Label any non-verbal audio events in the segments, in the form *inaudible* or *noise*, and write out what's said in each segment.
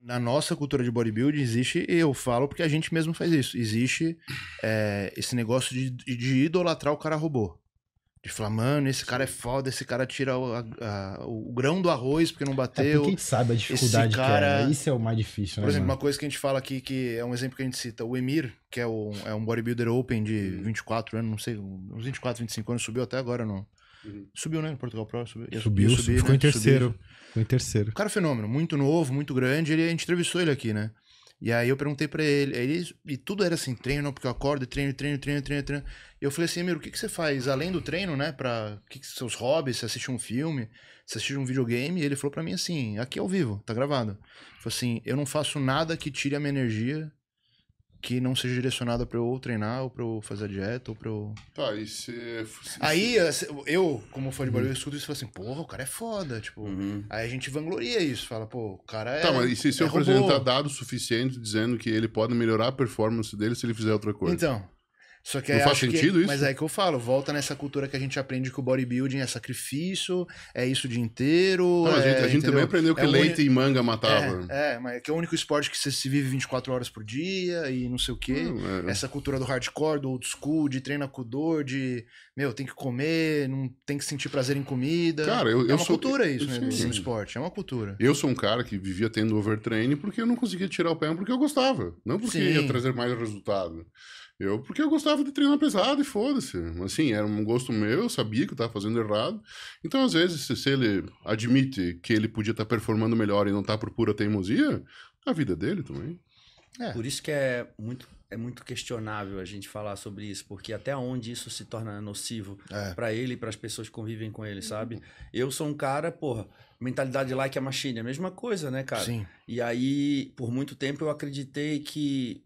na nossa cultura de bodybuilding existe, e eu falo porque a gente mesmo faz isso, existe é, esse negócio de, de, idolatrar o cara robô. De falar, mano, esse cara é foda, esse cara tira o, a, o grão do arroz porque não bateu. É porque a sabe a dificuldade cara... que é. Né? Isso é o mais difícil, né? Por exemplo, mano? uma coisa que a gente fala aqui, que é um exemplo que a gente cita, o Emir, que é, o, é um bodybuilder open de 24 hum. anos, não sei, uns 24, 25 anos, subiu até agora no, Uhum. Subiu, né? Portugal Pro subiu. subiu, eu ficou né? em terceiro. Subi. Ficou em terceiro. O cara é fenômeno, muito novo, muito grande. Ele, a gente entrevistou ele aqui, né? E aí eu perguntei para ele, ele, e tudo era assim, treino, porque eu acordo, treino, treino, treino, treino, treino. E eu falei assim, Miro, o que, que você faz além do treino, né? Pra que que, seus hobbies, você assiste um filme, você assiste um videogame? E ele falou para mim assim, aqui é ao vivo, tá gravado. Ele falou assim, eu não faço nada que tire a minha energia que não seja direcionada para eu treinar ou para eu fazer dieta ou para eu. Tá, e se. aí eh, eu, como fã de uhum. barulho, eu escuto isso e falo assim, porra, o cara é foda. Tipo, uhum. aí a gente vangloria isso, fala, pô, o cara é. Tá, mas e se, se é eu apresentar dados suficientes dizendo que ele pode melhorar a performance dele se ele fizer outra coisa? Então. Só que não faz sentido que, isso? Mas é que eu falo, volta nessa cultura que a gente aprende que o bodybuilding é sacrifício, é isso o dia inteiro. Não, é, a gente, a gente também aprendeu que é leite un... e manga matava. É, é, mas é que é o único esporte que você se vive 24 horas por dia e não sei o quê. Hum, Essa cultura do hardcore, do old school, de treina com dor, de meu, tem que comer, não tem que sentir prazer em comida. Cara, eu, é eu uma sou... cultura isso eu, mesmo, sim, no esporte, é uma cultura. Eu sou um cara que vivia tendo overtraining porque eu não conseguia tirar o pé porque eu gostava, não porque sim. ia trazer mais resultado. Eu, porque eu gostava de treinar pesado e foda-se. Assim, era um gosto meu, eu sabia que eu estava fazendo errado. Então, às vezes, se, se, ele admite que ele podia estar tá performando melhor e não tá por pura teimosia, a vida é dele também. É. Por isso que é muito, é muito questionável a gente falar sobre isso, porque até onde isso se torna nocivo é. para ele e para as pessoas que convivem com ele, sabe? Uhum. Eu sou um cara, porra, mentalidade like a machine, é a mesma coisa, né, cara? Sim. E aí, por muito tempo eu acreditei que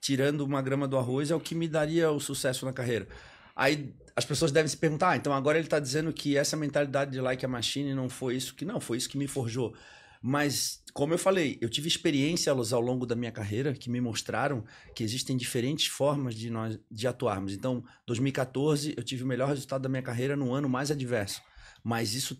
tirando uma grama do arroz é o que me daria o sucesso na carreira. Aí as pessoas devem se perguntar, ah, então agora ele está dizendo que essa mentalidade de like a machine não foi isso que não, foi isso que me forjou. Mas como eu falei, eu tive experiências ao longo da minha carreira que me mostraram que existem diferentes formas de nós de atuarmos. Então, 2014 eu tive o melhor resultado da minha carreira no ano mais adverso, mas isso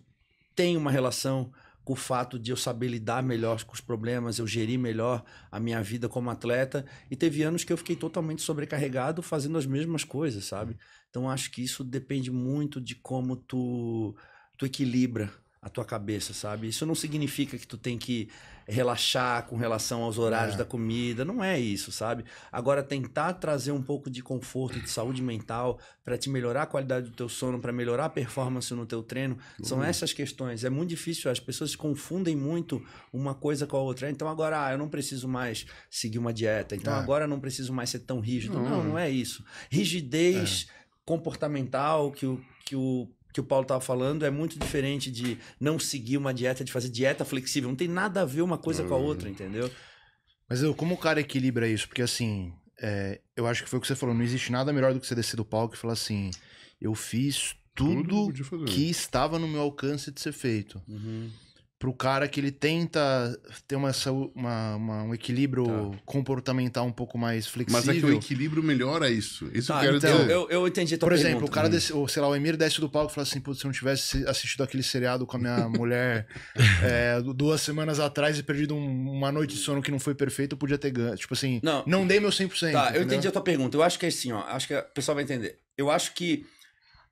tem uma relação com o fato de eu saber lidar melhor com os problemas, eu gerir melhor a minha vida como atleta. E teve anos que eu fiquei totalmente sobrecarregado fazendo as mesmas coisas, sabe? Uhum. Então acho que isso depende muito de como tu, tu equilibra a tua cabeça, sabe? Isso não significa que tu tem que relaxar com relação aos horários é. da comida, não é isso, sabe? Agora tentar trazer um pouco de conforto, de saúde mental para te melhorar a qualidade do teu sono, para melhorar a performance no teu treino, uhum. são essas questões. É muito difícil, as pessoas confundem muito uma coisa com a outra. Então agora, ah, eu não preciso mais seguir uma dieta. Então é. agora eu não preciso mais ser tão rígido. Não, não, né? não é isso. Rigidez é. comportamental que o que o que o Paulo estava falando é muito diferente de não seguir uma dieta, de fazer dieta flexível. Não tem nada a ver uma coisa hum. com a uhum. outra, entendeu? Mas eu, como o cara equilibra isso? Porque assim, é, eu acho que foi o que você falou. Não existe nada melhor do que você descer do palco e falar assim: eu fiz tudo, tudo que, que, estava no meu alcance de ser feito. Uhum pro cara que ele tenta ter uma, uma, uma um equilíbrio tá. comportamental um pouco mais flexível. Mas é que o equilíbrio melhora isso. Isso tá, eu quero então, Eu, eu entendi Por exemplo, o cara, hum. desse, ou, sei lá, o Emir desce do palco e fala assim, se eu não tivesse assistido aquele seriado com a minha *laughs* mulher é, duas semanas atrás e perdido um, uma noite de sono que não foi perfeita, eu podia ter ganho. Tipo assim, não, não dei meu 100%. Tá, entendeu? eu entendi a tua pergunta. Eu acho que é assim, ó, acho que o pessoal vai entender. Eu acho que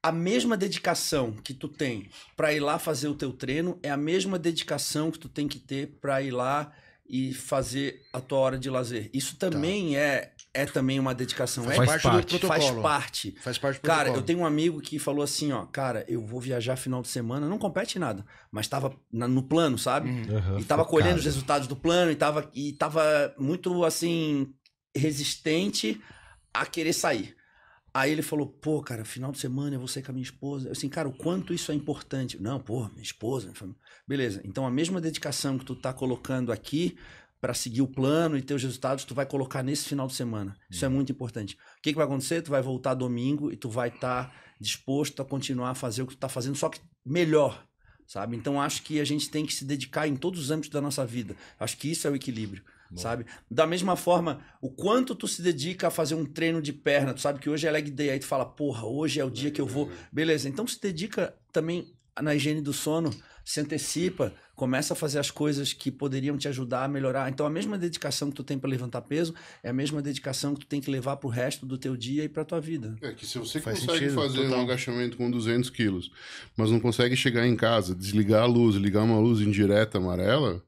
a mesma dedicação que tu tem para ir lá fazer o teu treino é a mesma dedicação que tu tem que ter para ir lá e fazer a tua hora de lazer. Isso tá. também tá. é é também uma dedicação. Faz, é parte, parte, do protocolo. Faz parte. Faz parte do Cara, eu tenho um amigo que falou assim, ó, cara, eu vou viajar final de semana, não compete em nada, mas estava no plano, sabe? Uhum, e estava colhendo os resultados do plano e estava e tava muito assim resistente a querer sair. Aí ele falou, pô, cara, final de semana eu vou sair com a minha esposa. Eu assim, cara, o quanto isso é importante? Não, pô, minha esposa, minha família. Beleza, então a mesma dedicação que tu tá colocando aqui para seguir o plano e ter os resultados, tu vai colocar nesse final de semana. Isso é uhum. muito importante. O que, que vai acontecer? Tu vai voltar domingo e tu vai estar tá disposto a continuar a fazer o que tu tá fazendo, só que melhor, sabe? Então acho que a gente tem que se dedicar em todos os âmbitos da nossa vida. Acho que isso é o equilíbrio sabe? Da mesma forma, o quanto tu se dedica a fazer um treino de perna, tu sabe que hoje é leg day, aí tu fala, porra, hoje é o dia que eu vou. Beleza, então se dedica também na higiene do sono, se antecipa, começa a fazer as coisas que poderiam te ajudar a melhorar. Então a mesma dedicação que tu tem para levantar peso é a mesma dedicação que tu tem que levar para o resto do teu dia e para tua vida. É que se você Faz consegue sentido, fazer total. um agachamento com 200 quilos, mas não consegue chegar em casa, desligar a luz, ligar uma luz indireta amarela,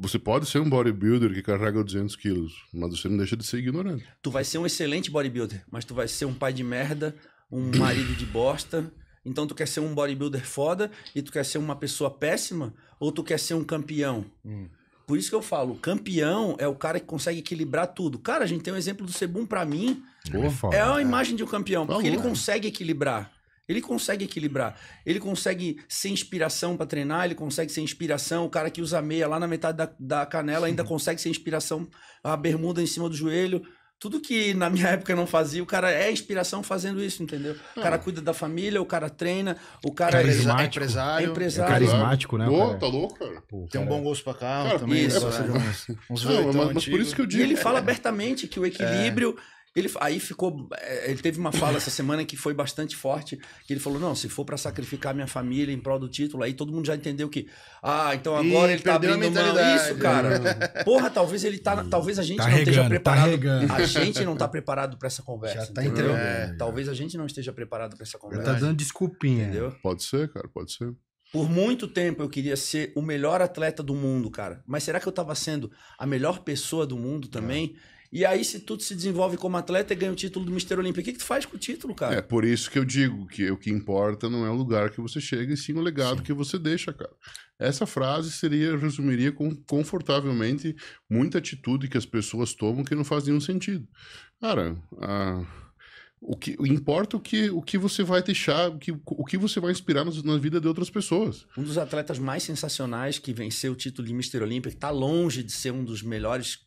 você pode ser um bodybuilder que carrega 200 quilos, mas você não deixa de ser ignorante. Tu vai ser um excelente bodybuilder, mas tu vai ser um pai de merda, um *coughs* marido de bosta. Então tu quer ser um bodybuilder foda e tu quer ser uma pessoa péssima ou tu quer ser um campeão? Hum. Por isso que eu falo, campeão é o cara que consegue equilibrar tudo. Cara, a gente tem um exemplo do Sebum para mim. Boa, é, é a é. imagem de um campeão, porque ele consegue equilibrar. Ele consegue equilibrar. Ele consegue ser inspiração para treinar, ele consegue ser inspiração. O cara que usa meia lá na metade da, da canela ainda consegue ser inspiração. A bermuda em cima do joelho. Tudo que na minha *laughs* época não fazia, o cara é inspiração fazendo isso, entendeu? O cara é. cuida da família, o cara treina, o é cara é, é, empresário. É empresário. É carismático, né? Pô, tá louco, cara. Pô, cara. Tem um bom gosto pra carro também. Isso, né? uns, uns não, mas, mas, por isso que eu digo. E ele fala abertamente que o equilíbrio ele, aí ficou. É, ele teve uma fala essa semana que foi bastante forte. Que ele falou: não, se for para sacrificar minha família em prol do título, aí todo mundo já entendeu que. Ah, então agora Ih, ele tá abrindo mão. Isso, cara. *laughs* Porra, talvez ele tá. Talvez a gente tá não regando, esteja tá preparado. Tá a gente não tá preparado para essa conversa. Já tá entendeu? É, talvez a gente não esteja preparado para essa tá conversa. Ele tá dando desculpinha. Entendeu? Pode ser, cara, pode ser. Por muito tempo eu queria ser o melhor atleta do mundo, cara. Mas será que eu tava sendo a melhor pessoa do mundo também? É e aí, se tu se desenvolve como atleta e ganha o título do Mister Olímpico o que, que tu faz com o título, cara? É por isso que eu digo que o que importa não é o lugar que você chega, e sim o legado sim. que você deixa, cara. Essa frase seria, resumiria com, confortavelmente muita atitude que as pessoas tomam que não faz nenhum sentido. Cara, a. O que importa o que, o que você vai deixar, o que, o que você vai inspirar nos, na vida de outras pessoas. Um dos atletas mais sensacionais que venceu o título de Mister Olímpico, que está longe de ser um dos melhores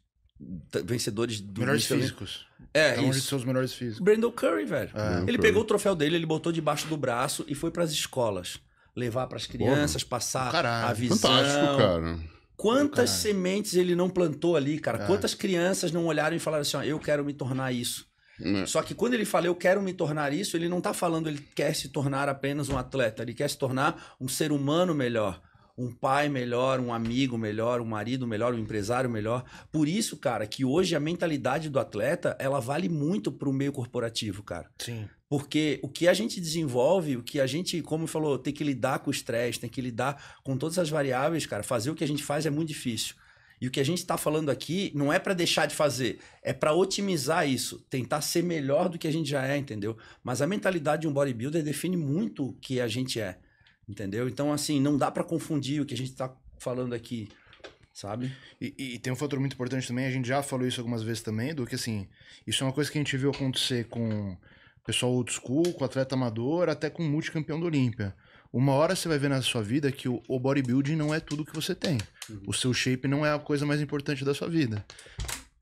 vencedores do melhores físicos. É, é um dos seus melhores físicos. Brandon Curry, velho. É, ele Curry. pegou o troféu dele, ele botou debaixo do braço e foi para as escolas, levar para as crianças, passar Caralho, a visão. Fantástico, cara. Quantas Caralho. sementes ele não plantou ali, cara? É. Quantas crianças não olharam e falaram assim: ó, eu quero me tornar isso. É. Só que quando ele fala eu quero me tornar isso, ele não tá falando ele quer se tornar apenas um atleta, ele quer se tornar um ser humano melhor um pai melhor, um amigo melhor, um marido melhor, um empresário melhor. Por isso, cara, que hoje a mentalidade do atleta, ela vale muito para o meio corporativo, cara. Sim. Porque o que a gente desenvolve, o que a gente, como falou, tem que lidar com o estresse, tem que lidar com todas as variáveis, cara. Fazer o que a gente faz é muito difícil. E o que a gente está falando aqui não é para deixar de fazer, é para otimizar isso, tentar ser melhor do que a gente já é, entendeu? Mas a mentalidade de um bodybuilder define muito o que a gente é. Entendeu? Então, assim, não dá para confundir o que a gente está falando aqui, sabe? E, e, tem um fator muito importante também, a gente já falou isso algumas vezes também, do que, assim, isso é uma coisa que a gente viu acontecer com pessoal old school, com atleta amador, até com multicampeão do Olímpia. Uma hora você vai ver na sua vida que o, bodybuilding não é tudo que você tem. Uhum. O seu shape não é a coisa mais importante da sua vida.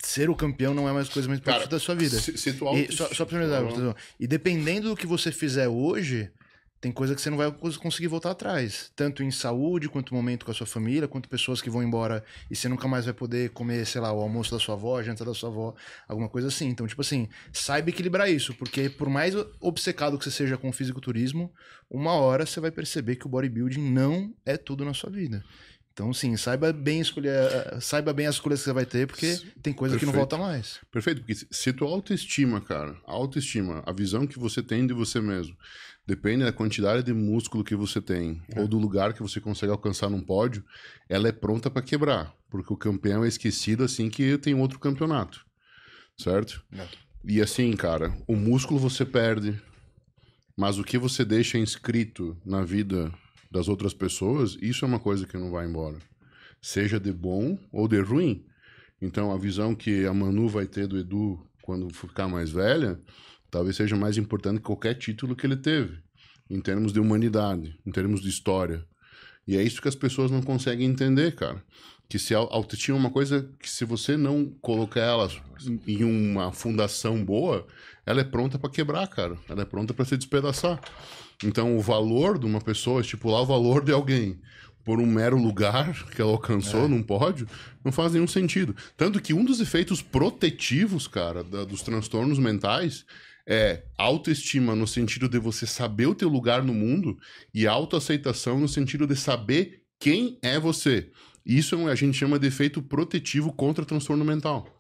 Ser o campeão não é mais a coisa mais importante Cara, da sua vida. Se, se e, só, só pra me dar, uhum. e dependendo do que você fizer hoje, tem coisa que você não vai conseguir voltar atrás. Tanto em saúde, quanto momento com a sua família, quanto pessoas que vão embora e você nunca mais vai poder comer, sei lá, o almoço da sua avó, a janta da sua avó, alguma coisa assim. Então, tipo assim, saiba equilibrar isso, porque por mais obcecado que você seja com o fisiculturismo, uma hora você vai perceber que o bodybuilding não é tudo na sua vida. Então, sim, saiba bem escolher, saiba bem as escolhas que você vai ter, porque tem coisa Perfeito. que não volta mais. Perfeito, porque se tua autoestima, cara, a autoestima, a visão que você tem de você mesmo, depende da quantidade de músculo que você tem é. ou do lugar que você consegue alcançar num pódio, ela é pronta para quebrar, porque o campeão é esquecido assim que tem outro campeonato, certo? É. E assim, cara, o músculo você perde, mas o que você deixa inscrito na vida das outras pessoas, isso é uma coisa que não vai embora. Seja de bom ou de ruim. Então, a visão que a Manu vai ter do Edu quando ficar mais velha, talvez seja mais importante que qualquer título que ele teve, em termos de humanidade, em termos de história. E é isso que as pessoas não conseguem entender, cara que se a autoestima é uma coisa que se você não colocar ela em uma fundação boa, ela é pronta para quebrar, cara. Ela é pronta para se despedaçar. Então, o valor de uma pessoa, estipular o valor de alguém por um mero lugar *laughs* que ela alcançou é. num pódio, não faz nenhum sentido. Tanto que um dos efeitos protetivos, cara, da, dos transtornos mentais é autoestima no sentido de você saber o teu lugar no mundo e autoaceitação no sentido de saber quem é você? Isso é a gente chama de efeito protetivo contra transtorno mental.